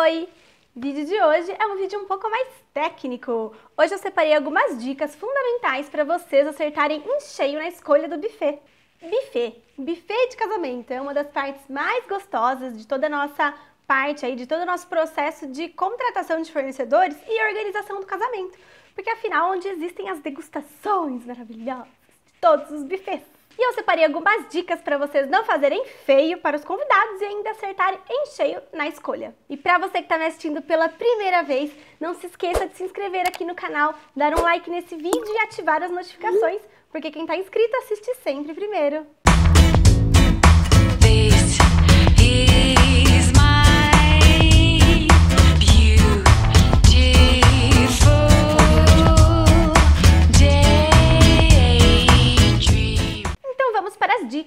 Oi! O vídeo de hoje é um vídeo um pouco mais técnico. Hoje eu separei algumas dicas fundamentais para vocês acertarem em cheio na escolha do buffet. Buffet, buffet de casamento é uma das partes mais gostosas de toda a nossa parte aí, de todo o nosso processo de contratação de fornecedores e organização do casamento. Porque afinal, onde existem as degustações maravilhosas de todos os buffets. E eu separei algumas dicas para vocês não fazerem feio para os convidados e ainda acertarem em cheio na escolha. E para você que está me assistindo pela primeira vez, não se esqueça de se inscrever aqui no canal, dar um like nesse vídeo e ativar as notificações, porque quem está inscrito assiste sempre primeiro. Peace.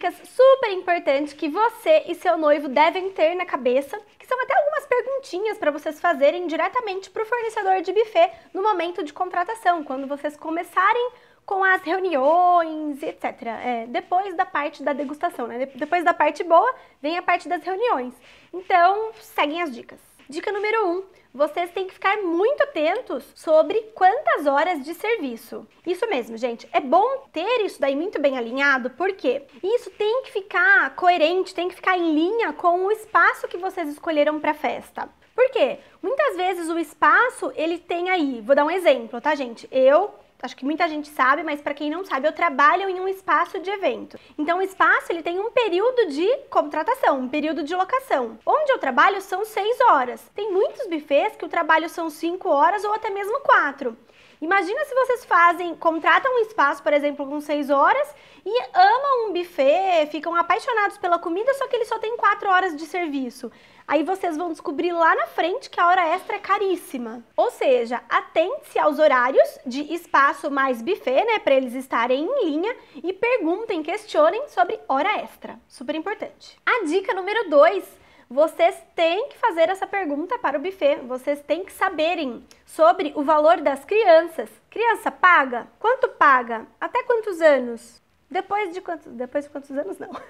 dicas super importantes que você e seu noivo devem ter na cabeça, que são até algumas perguntinhas para vocês fazerem diretamente para o fornecedor de buffet no momento de contratação, quando vocês começarem com as reuniões, etc. É, depois da parte da degustação, né? Depois da parte boa, vem a parte das reuniões. Então, seguem as dicas. Dica número 1. Um, vocês têm que ficar muito atentos sobre quantas horas de serviço. Isso mesmo, gente. É bom ter isso daí muito bem alinhado, porque isso tem que ficar coerente, tem que ficar em linha com o espaço que vocês escolheram para a festa. Por quê? Muitas vezes o espaço ele tem aí, vou dar um exemplo, tá, gente? Eu acho que muita gente sabe, mas para quem não sabe, eu trabalho em um espaço de evento. Então, o espaço ele tem um período de contratação, um período de locação. Onde eu trabalho são seis horas. Tem muitos bufês que o trabalho são cinco horas ou até mesmo quatro. Imagina se vocês fazem, contratam um espaço, por exemplo, com seis horas e amam um buffet, ficam apaixonados pela comida, só que ele só tem quatro horas de serviço. Aí vocês vão descobrir lá na frente que a hora extra é caríssima. Ou seja, atente-se aos horários de espaço mais buffet, né, para eles estarem em linha e perguntem, questionem sobre hora extra. Super importante. A dica número 2 vocês têm que fazer essa pergunta para o buffet. Vocês têm que saberem sobre o valor das crianças. Criança paga? Quanto paga? Até quantos anos? Depois de quantos, depois de quantos anos não.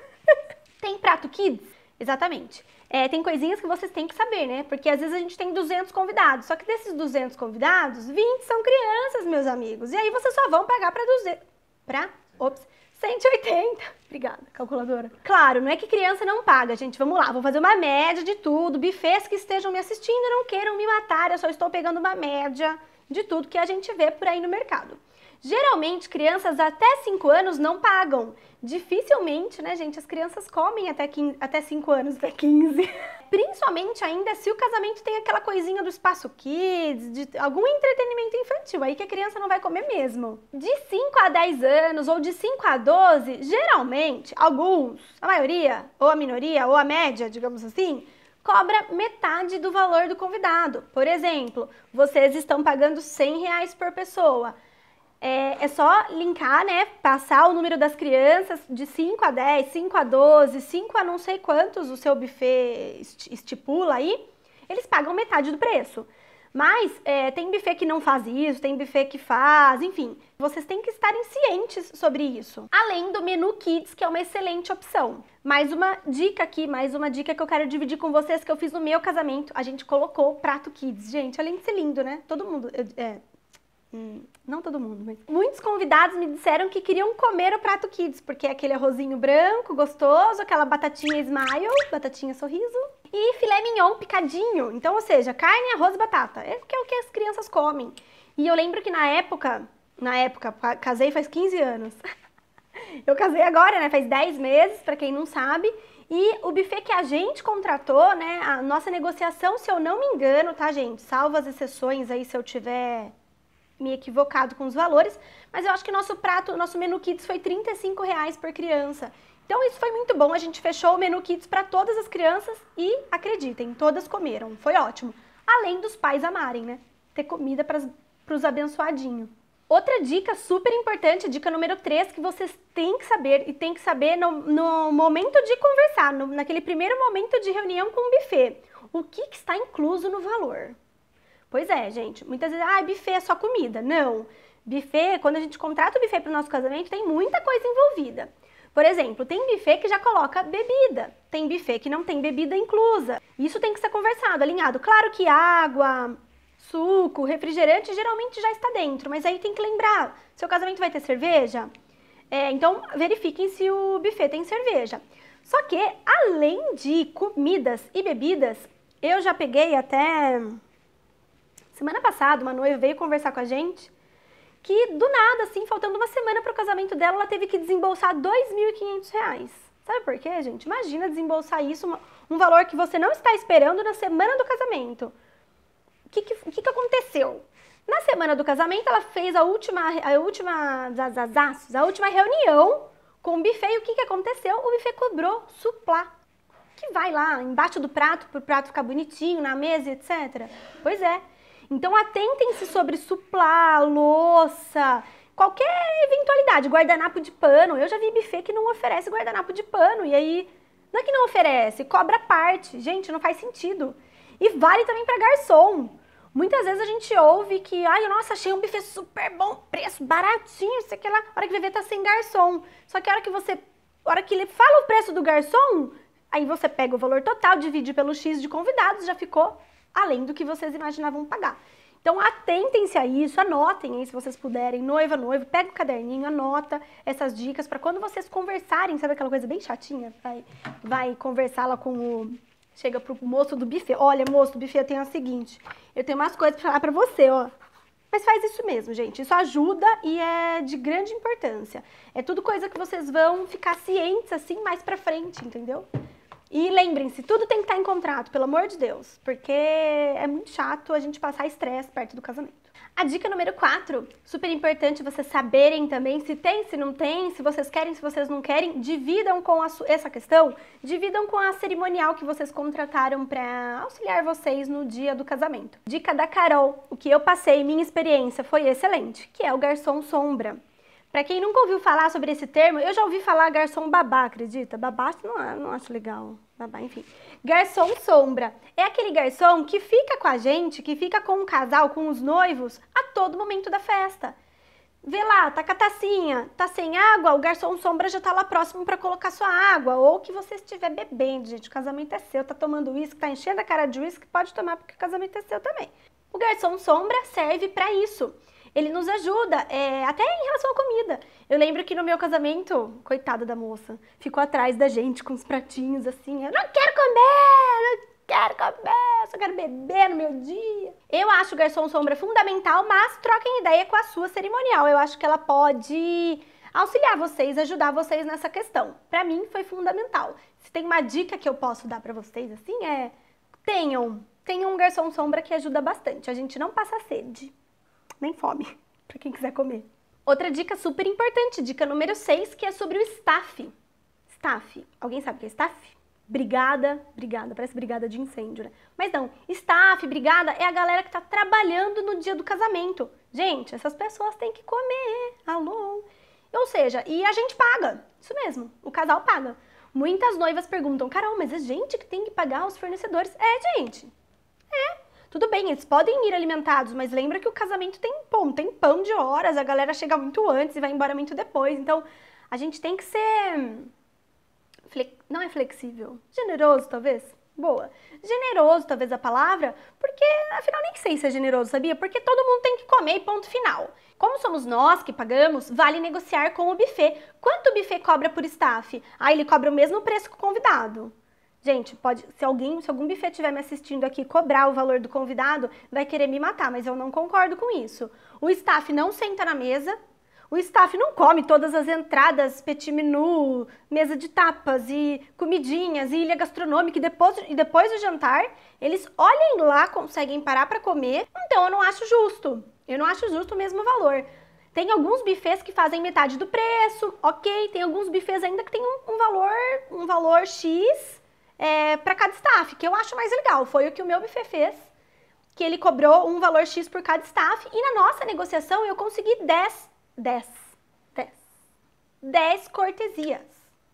Tem prato kids? Exatamente. É, tem coisinhas que vocês têm que saber, né? Porque às vezes a gente tem 200 convidados, só que desses 200 convidados, 20 são crianças, meus amigos. E aí vocês só vão pagar para 200... Para? Ops. 180. Obrigada, calculadora. Claro, não é que criança não paga, gente. Vamos lá, vou fazer uma média de tudo. Bifes que estejam me assistindo não queiram me matar, eu só estou pegando uma média de tudo que a gente vê por aí no mercado. Geralmente, crianças até 5 anos não pagam. Dificilmente, né, gente, as crianças comem até, 15, até 5 anos, até 15. Principalmente ainda se o casamento tem aquela coisinha do espaço kids, de algum entretenimento infantil, aí que a criança não vai comer mesmo. De 5 a 10 anos ou de 5 a 12, geralmente, alguns, a maioria, ou a minoria, ou a média, digamos assim, cobra metade do valor do convidado. Por exemplo, vocês estão pagando 100 reais por pessoa. É, é, só linkar, né? Passar o número das crianças de 5 a 10, 5 a 12, 5 a não sei quantos o seu buffet estipula aí, eles pagam metade do preço. Mas é, tem buffet que não faz isso, tem buffet que faz, enfim, vocês têm que estarem cientes sobre isso. Além do menu Kids, que é uma excelente opção. Mais uma dica aqui, mais uma dica que eu quero dividir com vocês que eu fiz no meu casamento. A gente colocou prato Kids. Gente, além de ser lindo, né? Todo mundo. É, não todo mundo, mas muitos convidados me disseram que queriam comer o prato kids, porque é aquele arrozinho branco, gostoso, aquela batatinha smile, batatinha sorriso e filé mignon picadinho. Então, ou seja, carne, arroz e batata. É, é o que as crianças comem. E eu lembro que na época, na época, casei faz 15 anos. eu casei agora, né? Faz 10 meses, para quem não sabe. E o buffet que a gente contratou, né? A nossa negociação, se eu não me engano, tá, gente? Salvo as exceções aí, se eu tiver me equivocado com os valores, mas eu acho que nosso prato, nosso menu kits foi 35 reais por criança. Então isso foi muito bom, a gente fechou o menu kits para todas as crianças e acreditem, todas comeram, foi ótimo. Além dos pais amarem, né? Ter comida para os abençoadinhos. Outra dica super importante, dica número 3, que vocês têm que saber e têm que saber no, no momento de conversar, no, naquele primeiro momento de reunião com o buffet. O que, que está incluso no valor? Pois é, gente. Muitas vezes, ah, buffet é só comida. Não. Buffet, quando a gente contrata o buffet para o nosso casamento, tem muita coisa envolvida. Por exemplo, tem buffet que já coloca bebida, tem buffet que não tem bebida inclusa. Isso tem que ser conversado, alinhado. Claro que água, suco, refrigerante geralmente já está dentro, mas aí tem que lembrar: seu casamento vai ter cerveja? É, então, verifiquem se o buffet tem cerveja. Só que, além de comidas e bebidas, eu já peguei até Semana passada, uma noiva veio conversar com a gente que, do nada, assim, faltando uma semana para o casamento dela, ela teve que desembolsar R$ 2.500. Sabe por quê, gente? Imagina desembolsar isso, uma, um valor que você não está esperando na semana do casamento. O que, que, que, que aconteceu? Na semana do casamento, ela fez a última, a última, a, a última reunião com o buffet. E o que, que aconteceu? O buffet cobrou suplá. Que vai lá embaixo do prato, para o prato ficar bonitinho, na mesa, etc. Pois é. Então atentem-se sobre suplá, louça, qualquer eventualidade, guardanapo de pano. Eu já vi buffet que não oferece guardanapo de pano e aí não é que não oferece, cobra parte. Gente, não faz sentido. E vale também para garçom. Muitas vezes a gente ouve que, ai, nossa, achei um buffet super bom, preço baratinho, sei que lá. A hora que vai ver tá sem garçom. Só que a hora que você, a hora que ele fala o preço do garçom, aí você pega o valor total, divide pelo X de convidados, já ficou além do que vocês imaginavam pagar. Então atentem-se a isso, anotem aí se vocês puderem, noiva, noivo, pega o caderninho, anota essas dicas para quando vocês conversarem, sabe aquela coisa bem chatinha? Vai, vai conversar lá com o. Chega pro moço do buffet, olha, moço do buffet, eu tenho a seguinte, eu tenho umas coisas para falar para você, ó. Mas faz isso mesmo, gente. Isso ajuda e é de grande importância. É tudo coisa que vocês vão ficar cientes assim mais para frente, entendeu? E lembrem-se, tudo tem que estar em contrato, pelo amor de Deus, porque é muito chato a gente passar estresse perto do casamento. A dica número 4, super importante vocês saberem também se tem, se não tem, se vocês querem, se vocês não querem, dividam com a, essa questão, dividam com a cerimonial que vocês contrataram para auxiliar vocês no dia do casamento. Dica da Carol, o que eu passei, minha experiência foi excelente, que é o garçom sombra. Para quem nunca ouviu falar sobre esse termo, eu já ouvi falar garçom babá, acredita? Babá não, não acho legal. Babá, enfim. Garçom sombra é aquele garçom que fica com a gente, que fica com o casal, com os noivos, a todo momento da festa. Vê lá, tá com a tacinha, tá sem água, o garçom sombra já tá lá próximo para colocar sua água, ou que você estiver bebendo, gente, o casamento é seu, tá tomando uísque, tá enchendo a cara de uísque, pode tomar porque o casamento é seu também. O garçom sombra serve para isso. Ele nos ajuda, é, até em relação à comida. Eu lembro que no meu casamento, coitada da moça, ficou atrás da gente com os pratinhos assim. Eu não quero comer, não quero comer, só quero beber no meu dia. Eu acho o garçom sombra fundamental, mas troquem ideia com a sua cerimonial. Eu acho que ela pode auxiliar vocês, ajudar vocês nessa questão. Para mim foi fundamental. Se tem uma dica que eu posso dar para vocês assim é tenham, tenham um garçom sombra que ajuda bastante. A gente não passa sede nem fome, para quem quiser comer. Outra dica super importante, dica número 6, que é sobre o staff. Staff. Alguém sabe o que é staff? Brigada, brigada, parece brigada de incêndio, né? Mas não, staff, brigada é a galera que está trabalhando no dia do casamento. Gente, essas pessoas têm que comer. Alô? Ou seja, e a gente paga. Isso mesmo, o casal paga. Muitas noivas perguntam, Carol, mas é gente que tem que pagar os fornecedores. É, gente. É. Tudo bem, eles podem ir alimentados, mas lembra que o casamento tem pão, tem pão de horas, a galera chega muito antes e vai embora muito depois. Então, a gente tem que ser hum, não é flexível, generoso talvez. Boa. Generoso, talvez a palavra, porque afinal nem sei se é generoso, sabia? Porque todo mundo tem que comer e ponto final. Como somos nós que pagamos, vale negociar com o buffet. Quanto o buffet cobra por staff? Ah, ele cobra o mesmo preço que o convidado. Gente, pode, se alguém, se algum buffet estiver me assistindo aqui cobrar o valor do convidado, vai querer me matar, mas eu não concordo com isso. O staff não senta na mesa, o staff não come todas as entradas, petit menu, mesa de tapas e comidinhas e ilha gastronômica e depois, e depois do jantar, eles olhem lá, conseguem parar para comer. Então eu não acho justo. Eu não acho justo o mesmo valor. Tem alguns buffets que fazem metade do preço, ok. Tem alguns buffets ainda que tem um, um valor, um valor X é, para cada staff, que eu acho mais legal. Foi o que o meu buffet fez, que ele cobrou um valor X por cada staff e na nossa negociação eu consegui 10, 10, 10, 10 cortesias.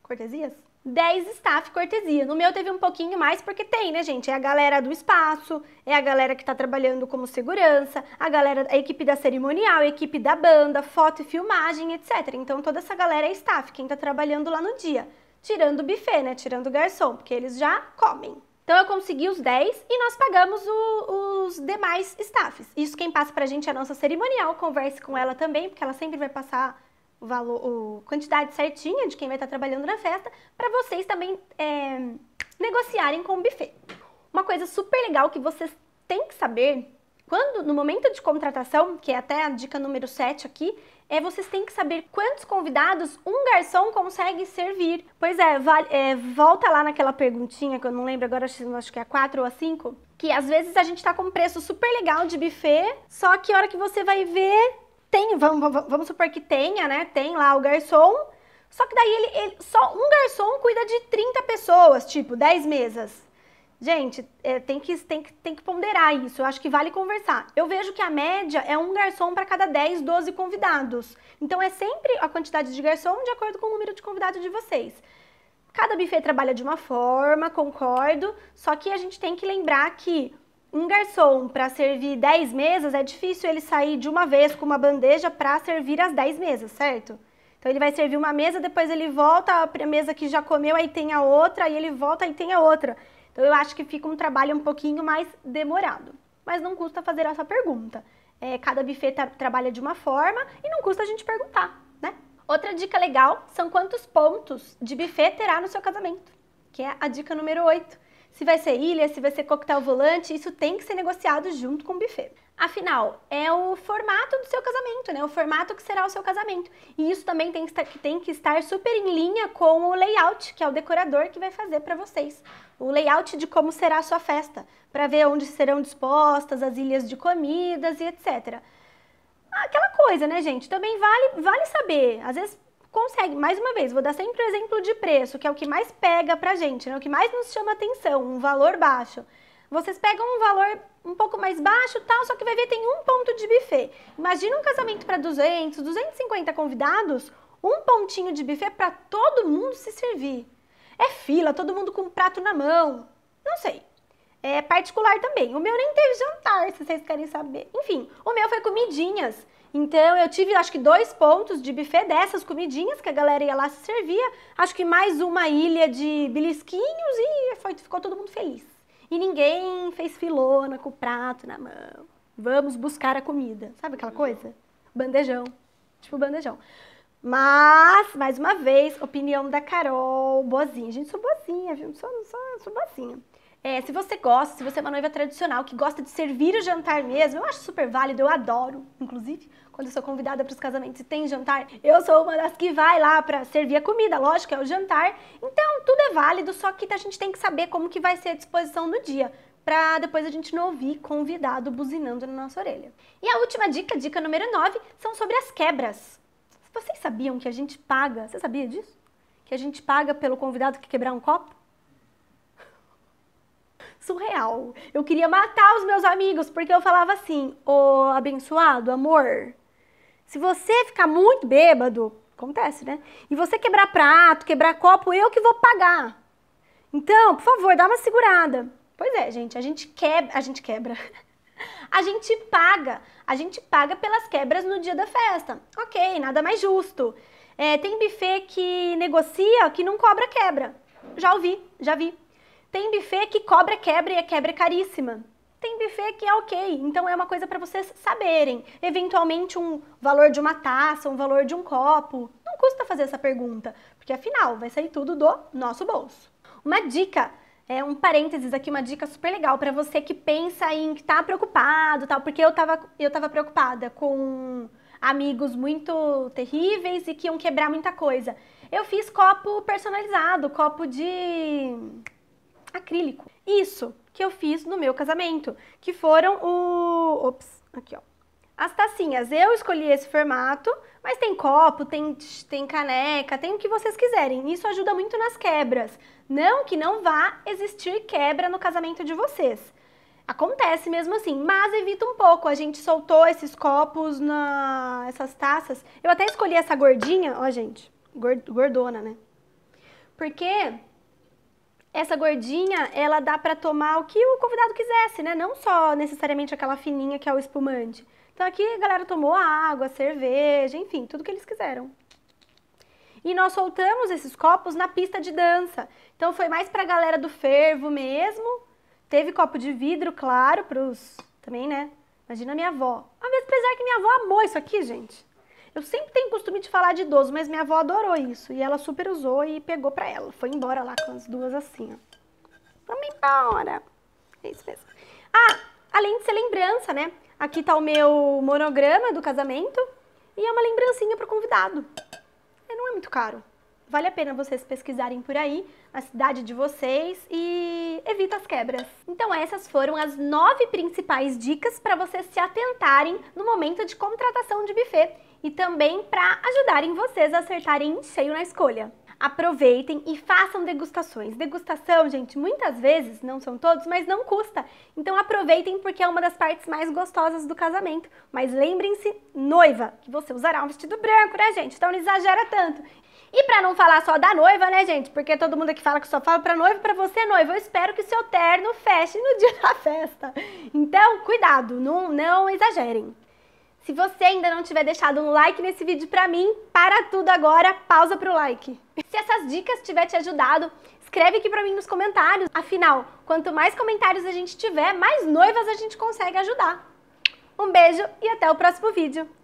Cortesias? 10 staff cortesia. No meu teve um pouquinho mais, porque tem, né, gente? É a galera do espaço, é a galera que tá trabalhando como segurança, a galera, a equipe da cerimonial, a equipe da banda, foto e filmagem, etc. Então toda essa galera é staff, quem tá trabalhando lá no dia tirando o buffet, né? Tirando o garçom, porque eles já comem. Então eu consegui os 10 e nós pagamos o, os demais staffs. Isso quem passa pra gente é a nossa cerimonial, converse com ela também, porque ela sempre vai passar o valor, o quantidade certinha de quem vai estar trabalhando na festa, para vocês também é, negociarem com o buffet. Uma coisa super legal que vocês têm que saber quando, no momento de contratação, que é até a dica número 7 aqui, é vocês têm que saber quantos convidados um garçom consegue servir. Pois é, vale, é, volta lá naquela perguntinha que eu não lembro agora, acho que é a 4 ou a 5, que às vezes a gente tá com um preço super legal de buffet, só que a hora que você vai ver, tem, vamos, vamos supor que tenha, né? Tem lá o garçom, só que daí ele, ele só um garçom cuida de 30 pessoas, tipo 10 mesas. Gente, é, tem, que, tem, que, tem que ponderar isso. Eu acho que vale conversar. Eu vejo que a média é um garçom para cada 10, 12 convidados. Então é sempre a quantidade de garçom de acordo com o número de convidados de vocês. Cada buffet trabalha de uma forma, concordo, só que a gente tem que lembrar que um garçom para servir 10 mesas é difícil ele sair de uma vez com uma bandeja para servir as 10 mesas, certo? Então ele vai servir uma mesa, depois ele volta para a mesa que já comeu, aí tem a outra, aí ele volta e tem a outra. Então eu acho que fica um trabalho um pouquinho mais demorado. Mas não custa fazer essa pergunta. É, cada buffet tra trabalha de uma forma e não custa a gente perguntar, né? Outra dica legal são quantos pontos de buffet terá no seu casamento, que é a dica número 8 se vai ser ilha, se vai ser coquetel volante, isso tem que ser negociado junto com o buffet. Afinal, é o formato do seu casamento, né? O formato que será o seu casamento. E isso também tem que estar, tem que estar super em linha com o layout, que é o decorador que vai fazer para vocês. O layout de como será a sua festa, para ver onde serão dispostas as ilhas de comidas e etc. Aquela coisa, né, gente? Também vale, vale saber. Às vezes consegue, mais uma vez, vou dar sempre o exemplo de preço, que é o que mais pega pra gente, né? o que mais nos chama atenção, um valor baixo. Vocês pegam um valor um pouco mais baixo, tal, só que vai ver tem um ponto de buffet. Imagina um casamento para 200, 250 convidados, um pontinho de buffet para todo mundo se servir. É fila, todo mundo com um prato na mão. Não sei. É particular também. O meu nem teve jantar, se vocês querem saber. Enfim, o meu foi comidinhas. Então eu tive acho que dois pontos de buffet dessas comidinhas que a galera ia lá se servia, acho que mais uma ilha de belisquinhos e foi, ficou todo mundo feliz. E ninguém fez filona com o prato na mão. Vamos buscar a comida. Sabe aquela coisa? Bandejão. Tipo bandejão. Mas, mais uma vez, opinião da Carol, boazinha. Gente, sou boazinha, viu? Sou, sou, sou boazinha. É, se você gosta, se você é uma noiva tradicional que gosta de servir o jantar mesmo, eu acho super válido, eu adoro, inclusive, quando eu sou convidada para os casamentos e tem jantar, eu sou uma das que vai lá para servir a comida, lógico, é o jantar. Então, tudo é válido, só que a gente tem que saber como que vai ser a disposição no dia, para depois a gente não ouvir convidado buzinando na nossa orelha. E a última dica, dica número 9, são sobre as quebras. Vocês sabiam que a gente paga, você sabia disso? Que a gente paga pelo convidado que quebrar um copo? surreal. Eu queria matar os meus amigos porque eu falava assim: "Ô, oh, abençoado, amor, se você ficar muito bêbado, acontece, né? E você quebrar prato, quebrar copo, eu que vou pagar. Então, por favor, dá uma segurada." Pois é, gente, a gente quebra, a gente quebra. A gente paga, a gente paga pelas quebras no dia da festa. Ok, nada mais justo. É, tem buffet que negocia que não cobra quebra. Já ouvi, já vi. Tem buffet que cobra quebra e a quebra é caríssima. Tem buffet que é ok, então é uma coisa para vocês saberem. Eventualmente um valor de uma taça, um valor de um copo. Não custa fazer essa pergunta, porque afinal vai sair tudo do nosso bolso. Uma dica é um parênteses aqui, uma dica super legal para você que pensa em que tá preocupado, tal, porque eu tava eu tava preocupada com amigos muito terríveis e que iam quebrar muita coisa. Eu fiz copo personalizado, copo de acrílico. Isso que eu fiz no meu casamento, que foram o... Ops, aqui ó. As tacinhas, eu escolhi esse formato, mas tem copo, tem, tem caneca, tem o que vocês quiserem. Isso ajuda muito nas quebras. Não que não vá existir quebra no casamento de vocês. Acontece mesmo assim, mas evita um pouco. A gente soltou esses copos na essas taças. Eu até escolhi essa gordinha, ó, gente, gordona, né? Porque essa gordinha, ela dá para tomar o que o convidado quisesse, né? Não só necessariamente aquela fininha que é o espumante. Então aqui a galera tomou água, cerveja, enfim, tudo que eles quiseram. E nós soltamos esses copos na pista de dança. Então foi mais para a galera do fervo mesmo. Teve copo de vidro, claro, para os também, né? Imagina a minha avó. Apesar que minha avó amou isso aqui, gente. Eu sempre tenho costume de falar de idoso, mas minha avó adorou isso. E ela super usou e pegou pra ela. Foi embora lá com as duas assim, ó. Vamos embora. É isso mesmo. Ah, além de ser lembrança, né? Aqui tá o meu monograma do casamento. E é uma lembrancinha pro convidado. É, não é muito caro. Vale a pena vocês pesquisarem por aí na cidade de vocês e evita as quebras. Então essas foram as nove principais dicas para vocês se atentarem no momento de contratação de buffet e também para ajudarem vocês a acertarem em cheio na escolha. Aproveitem e façam degustações. Degustação, gente, muitas vezes, não são todos, mas não custa. Então aproveitem porque é uma das partes mais gostosas do casamento. Mas lembrem-se, noiva, que você usará um vestido branco, né, gente? Então não exagera tanto. E para não falar só da noiva, né, gente? Porque todo mundo aqui fala que só fala para noiva, para você noiva. Eu espero que seu terno feche no dia da festa. Então, cuidado, não, não exagerem. Se você ainda não tiver deixado um like nesse vídeo pra mim, para tudo agora, pausa pro like. Se essas dicas tiver te ajudado, escreve aqui pra mim nos comentários. Afinal, quanto mais comentários a gente tiver, mais noivas a gente consegue ajudar. Um beijo e até o próximo vídeo.